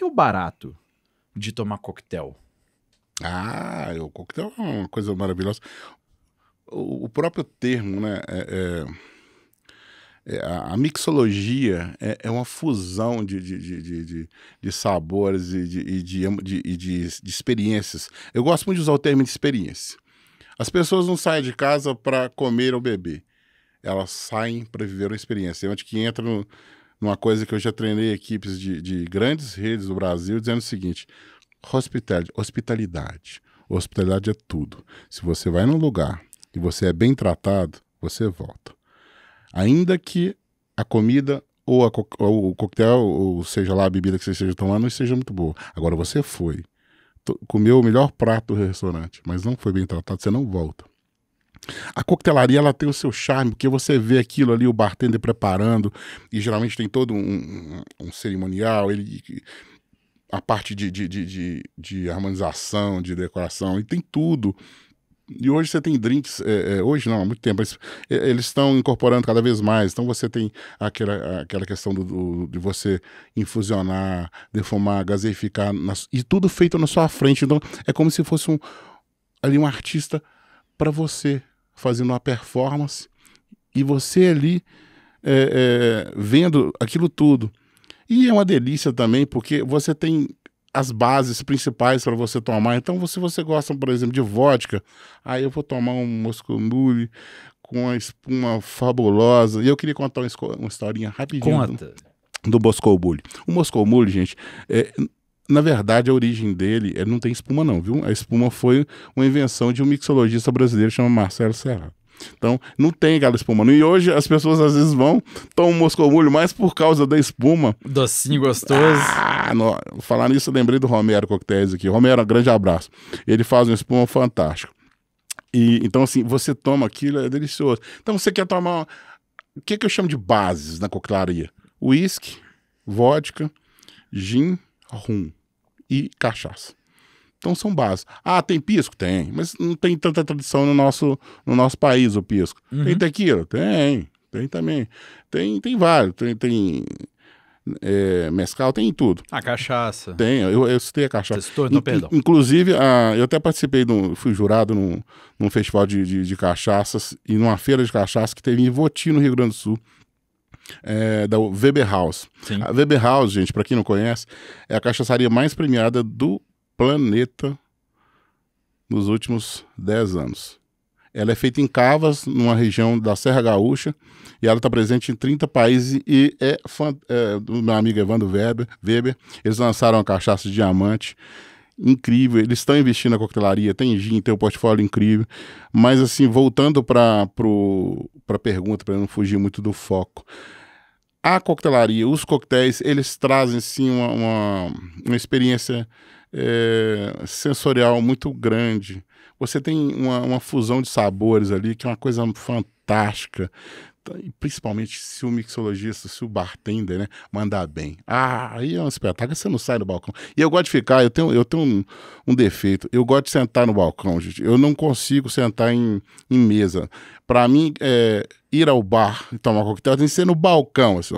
que é o barato de tomar coquetel? Ah, o coquetel é uma coisa maravilhosa. O, próprio termo, né? É, é, é, a mixologia é, é, uma fusão de, de, de, de, de sabores e, de, e de, de, de experiências. Eu gosto muito de usar o termo de experiência. As pessoas não saem de casa para comer ou beber. Elas saem para viver uma experiência. É onde que entra no, numa coisa que eu já treinei equipes de, de grandes redes do Brasil, dizendo o seguinte: hospitalidade, hospitalidade. Hospitalidade é tudo. Se você vai num lugar e você é bem tratado, você volta. Ainda que a comida ou, a co ou o coquetel, ou seja lá a bebida que você esteja tomando, não seja muito boa. Agora você foi, comeu o melhor prato do restaurante, mas não foi bem tratado, você não volta. A coquetelaria ela tem o seu charme, porque você vê aquilo ali, o bartender preparando, e geralmente tem todo um, um, cerimonial, ele a parte de, de, de, de, de harmonização, de decoração, e tem tudo. E hoje você tem drinks, é, é, hoje não, há muito tempo, mas é, eles estão incorporando cada vez mais. Então você tem aquela, aquela questão do, do, de você infusionar, defumar, gaseificar, e tudo feito na sua frente. Então é como se fosse um, ali um artista para você fazendo uma performance e você ali é, é, vendo aquilo tudo. E é uma delícia também, porque você tem as bases principais para você tomar. Então, se você gosta, por exemplo, de vodka, aí eu vou tomar um Moscou com uma espuma fabulosa. E eu queria contar uma historinha rapidinho. Conta. Do, Moscou Moscow O Moscou Mule, gente, é, na verdade, a origem dele ele é, não tem espuma, não, viu? A espuma foi uma invenção de um mixologista brasileiro chamado Marcelo Serra. Então, não tem galo espuma E hoje as pessoas às vezes vão, tomam um moscomulho mais por causa da espuma. Docinho gostoso. Ah, no, falar nisso, eu lembrei do Romero Coquetéis aqui. Romero, um grande abraço. Ele faz uma espuma fantástica. E, então, assim, você toma aquilo, é delicioso. Então, você quer tomar. O que, que eu chamo de bases na coquelaria? Whisky, vodka, gin, rum e cachaça. Então são bases. Ah, tem pisco? Tem, mas não tem tanta tradição no nosso, no nosso país o pisco. Uhum. Tem tequila? Tem, tem também. Tem, tem vários, tem, tem é, mescal, tem tudo. A ah, cachaça. Tem, eu, eu citei a cachaça. Você citou, então, perdão. Inclusive, a, eu até participei, do fui jurado num, num festival de, de, de cachaças e numa feira de cachaça que teve em Voti, no Rio Grande do Sul é, da Weber House. Sim. A Weber House, gente, para quem não conhece, é a cachaçaria mais premiada do planeta nos últimos 10 anos. Ela é feita em Cavas, numa região da Serra Gaúcha, e ela está presente em 30 países e é, fã, é, do meu amigo Evandro Weber, Weber. Eles lançaram a cachaça de diamante incrível. Eles estão investindo na coquetelaria, tem gin, tem um portfólio incrível. Mas, assim, voltando para a pergunta, para não fugir muito do foco, a coquetelaria, os coquetéis, eles trazem sim uma, uma, uma experiência é, sensorial muito grande. Você tem uma, uma, fusão de sabores ali, que é uma coisa fantástica. Tá, principalmente se o mixologista, se o bartender, né, mandar bem. Ah, aí é um espetáculo, você não sai do balcão. E eu gosto de ficar, eu tenho, eu tenho um, um defeito, eu gosto de sentar no balcão, gente. Eu não consigo sentar em, em mesa. Para mim, é, ir ao bar e tomar coquetel tem que ser no balcão, assim,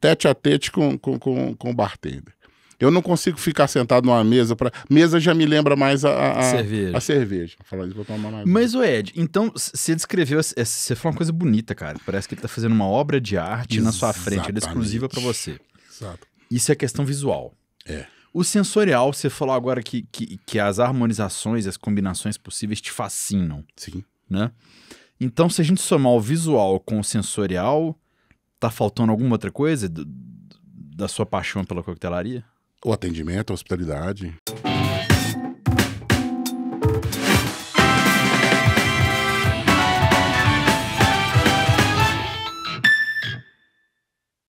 tete a tete com, com, com, com o bartender. Eu não consigo ficar sentado numa mesa para mesa já me lembra mais a, a cerveja. A cerveja. Falar isso, vou tomar mais. Mas o Ed, então você descreveu, você falou uma coisa bonita, cara. Parece que ele tá fazendo uma obra de arte Exatamente. na sua frente, ela é exclusiva para você. Exato. Isso é questão visual. É. O sensorial, você falou agora que, que, que as harmonizações, as combinações possíveis te fascinam. Sim. Né? Então, se a gente somar o visual com o sensorial, tá faltando alguma outra coisa do, da sua paixão pela coquetelaria? o atendimento, a hospitalidade.